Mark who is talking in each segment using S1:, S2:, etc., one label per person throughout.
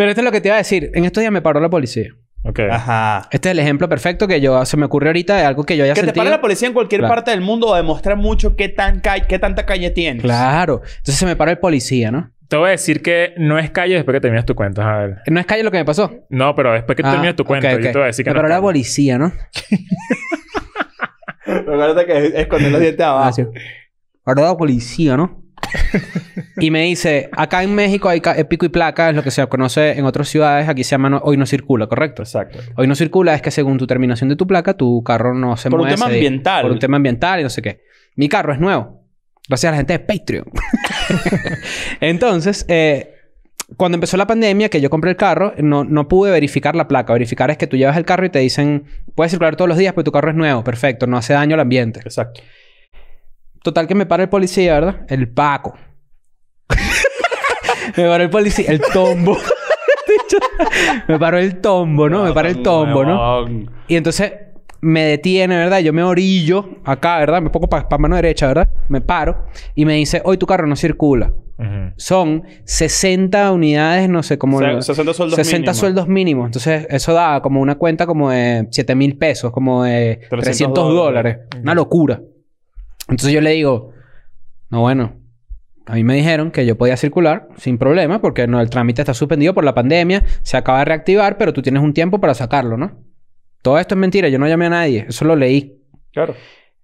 S1: Pero esto es lo que te iba a decir. En estos días me paró la policía. Ok. Ajá. Este es el ejemplo perfecto que yo se me ocurre ahorita de algo que yo haya que te pare la policía en cualquier parte del mundo a demostrar mucho qué, tan qué tanta calle tienes. Claro. Entonces se me paró el policía, ¿no? Te voy a decir que no es calle después que terminas tu cuento.
S2: A ver. No es calle lo que me pasó. No, pero después que ah, termines terminas tu cuento, te voy a decir que. Pero no la
S1: policía, ¿no? Recuerda que esconder los dientes abajo. Ah, paró la policía, ¿no? y me dice, acá en México hay pico y placa, es lo que se conoce en otras ciudades, aquí se llama hoy no circula, ¿correcto? Exacto. Hoy no circula es que según tu terminación de tu placa, tu carro no se mueve. Por un tema ambiental. por un tema ambiental y no sé qué. Mi carro es nuevo. Gracias a la gente de Patreon. Entonces, eh, cuando empezó la pandemia, que yo compré el carro, no, no pude verificar la placa. Verificar es que tú llevas el carro y te dicen, puedes circular todos los días, pero tu carro es nuevo, perfecto, no hace daño al ambiente. Exacto. Total que me para el policía, ¿verdad? El Paco. me paró el policía. El tombo. me paró el tombo, ¿no? Me paró el tombo, ¿no? Y entonces me detiene, ¿verdad? Yo me orillo acá, ¿verdad? Me pongo para mano derecha, ¿verdad? Me paro y me dice, hoy tu carro no circula. Son 60 unidades, no sé cómo... 60 sueldos mínimos. sueldos mínimos. Entonces, eso da como una cuenta como de 7 mil pesos, como de 300, dólares. Una locura. Entonces yo le digo, no, bueno, a mí me dijeron que yo podía circular sin problema porque no, el trámite está suspendido por la pandemia, se acaba de reactivar, pero tú tienes un tiempo para sacarlo, ¿no? Todo esto es mentira, yo no llamé a nadie, eso lo leí. Claro.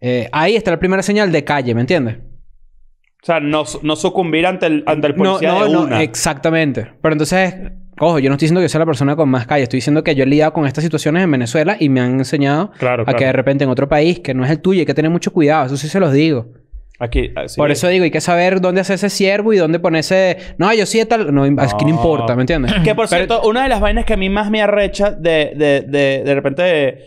S1: Eh, ahí está la primera señal de calle, ¿me entiendes?
S2: O sea, no, sucumbir ante el, ante policía de una. No,
S1: exactamente. Pero entonces Ojo, yo no estoy diciendo que sea la persona con más calle, estoy diciendo que yo he lidiado con estas situaciones en Venezuela y me han enseñado a que de repente en otro país que no es el tuyo hay que tener mucho cuidado, eso sí se los digo. Aquí, ah, Por eso digo, hay que saber dónde ese siervo y dónde ponerse. No, yo sí tal. No, es que no ah. importa, ¿me entiendes? Que por cierto, una de las vainas que a mí más me arrecha de, de, de repente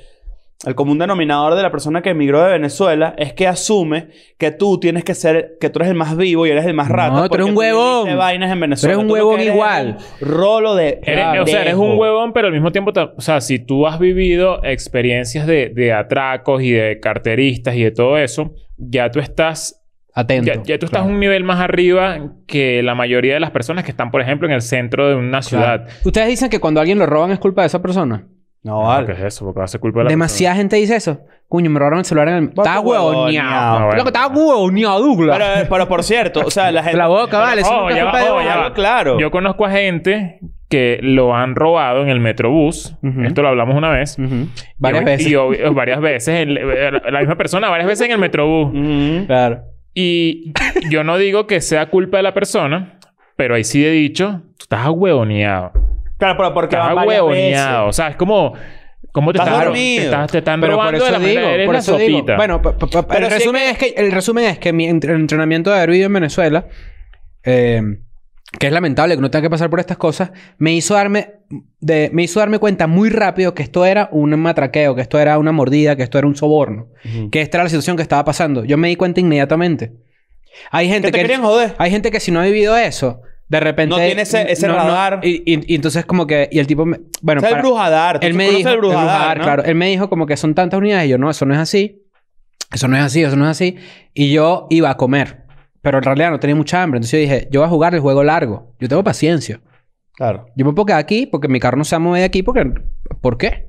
S1: el común
S2: denominador de la persona que emigró de Venezuela es que asume que tú tienes que ser, que tú eres el más vivo y eres el más rato... No, tú eres un huevón. vainas en Venezuela. Tú eres un huevón igual. Rolo de. o sea, eres un huevón, pero al mismo tiempo, o sea, si tú has vivido experiencias de, atracos y de carteristas y de todo eso, ya tú estás. Atento. Ya, tú estás un nivel más arriba que la mayoría de las personas que están, por ejemplo, en el centro de una ciudad.
S1: ¿Ustedes dicen que cuando alguien lo roban es culpa de esa persona? No, ah, vale. ¿Qué es eso? Porque va a ser culpa de la Demasiada gente dice eso. Coño, me robaron el celular en el... Estaba huevoneado. Ah, estaba huevoneado, Douglas. Pero, eh, pero por
S2: cierto, o sea, la gente... La boca, vale. oh, ya va, ya va. Claro. Yo conozco a gente que lo han robado en el Metrobús. Esto lo hablamos una vez. Eh, varias veces. Y, varias veces. la misma persona varias veces en el Metrobús. Claro. Y yo no digo que sea culpa de la persona, pero ahí sí he dicho, tú estás huevoneado. Claro, pero porque va huevoneado. O sea, es
S1: como... ¿Cómo te estás, Te, pero por eso digo, Bueno, el, resumen es que... el resumen es que mi entrenamiento de vivido en Venezuela, eh, que es lamentable que no tenga que pasar por estas cosas, me hizo darme de, me hizo darme cuenta muy rápido que esto era un matraqueo, que esto era una mordida, que esto era un soborno, que esta era la situación que estaba pasando. Yo me di cuenta inmediatamente. Hay gente te que joder? hay gente que si no ha vivido eso, de repente. No tiene ese, ese radar. y, entonces, como que. Y el tipo. Me, bueno. el brujadar. Él me dijo. El brujadar, claro. Él me dijo, como que son tantas unidades. Y yo, no, eso no es así. Eso no es así, eso no es así. Y yo iba a comer. Pero en realidad no tenía mucha hambre. Entonces yo dije, yo voy a jugar el juego largo. Yo tengo paciencia. Claro. Yo me puedo aquí porque mi carro no se mueve de aquí porque... ¿Por qué?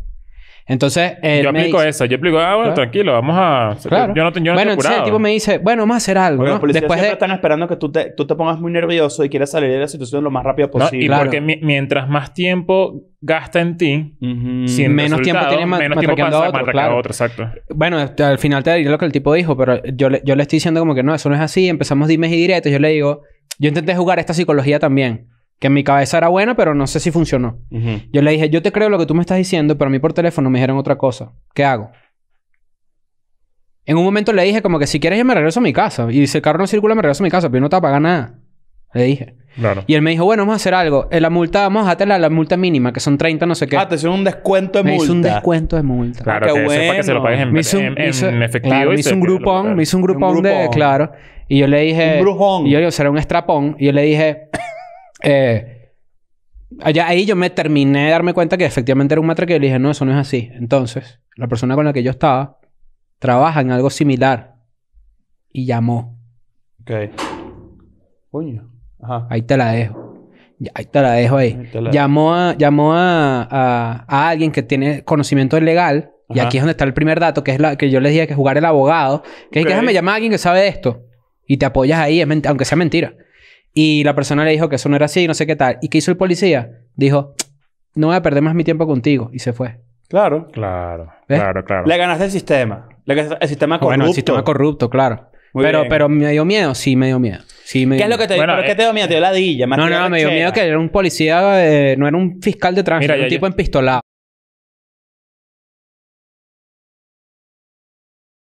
S1: Entonces, él Yo me aplico eso. Yo explico
S2: ah, bueno, tranquilo, vamos a... Claro. Yo no, bueno, entonces el tipo
S1: me dice, bueno, vamos a hacer algo, Bueno, ¿no? los Después siempre están esperando que tú te, tú te pongas muy nervioso y quieras salir de la
S2: situación lo más rápido posible. Y posible. Claro. porque mientras más
S1: tiempo gasta en ti,
S2: sin menos tiempo tienes más. menos tiempo que a a otro, exacto.
S1: Bueno, este, al final te diré lo que el tipo dijo, pero yo le, yo le estoy diciendo como que no, eso no es así. Empezamos dimes y directos. Yo le digo, yo intenté jugar esta psicología también que en mi cabeza era buena, pero no sé si funcionó. Yo le dije, yo te creo lo que tú me estás diciendo, pero a mí por teléfono me dijeron otra cosa. ¿Qué hago? En un momento le dije como que si quieres yo me regreso a mi casa. Y dice, el carro no circula, me regreso a mi casa, pero yo no te voy nada. Le dije. Y él me dijo, bueno, vamos a hacer algo. En eh, la multa, vamos a la, la multa mínima, que son 30, no sé qué. Ah, te hicieron un descuento de multa. Me hizo un descuento de multa. Claro, qué para que se lo pagues en, efectivo. un grupón, me un de, claro. Y yo le dije... Un brujón. Y yo será un estrapón. Y yo le dije... Eh, allá ahí yo me terminé de darme cuenta que efectivamente era un que le dije, no, eso no es así. Entonces, la persona con la que yo estaba trabaja en algo similar y llamó.
S2: Ok. Coño.
S1: Ajá. Ahí te la dejo. Ahí te la dejo ahí. Llamó, a, llamó a, a, alguien que tiene conocimiento legal. Y aquí es donde está el primer dato, que es la que yo le dije que jugar el abogado. Que es que déjame llamar a alguien que sabe esto. Y te apoyas ahí, aunque sea mentira. Y la persona le dijo que eso no era así, no sé qué tal. ¿Y qué hizo el policía? Dijo, no voy a perder más mi tiempo contigo. Y se fue.
S2: Claro. Claro. Claro, claro. Le ganaste el sistema. Le ganaste el sistema corrupto. Bueno, el sistema
S1: corrupto, claro. pero, pero me dio miedo, sí me dio miedo. ¿Qué es lo que te, qué eh, te dio miedo? Te dio la Más no, no, me dio miedo que era un policía, eh, no era un fiscal de tránsito, era un tipo en empistolado.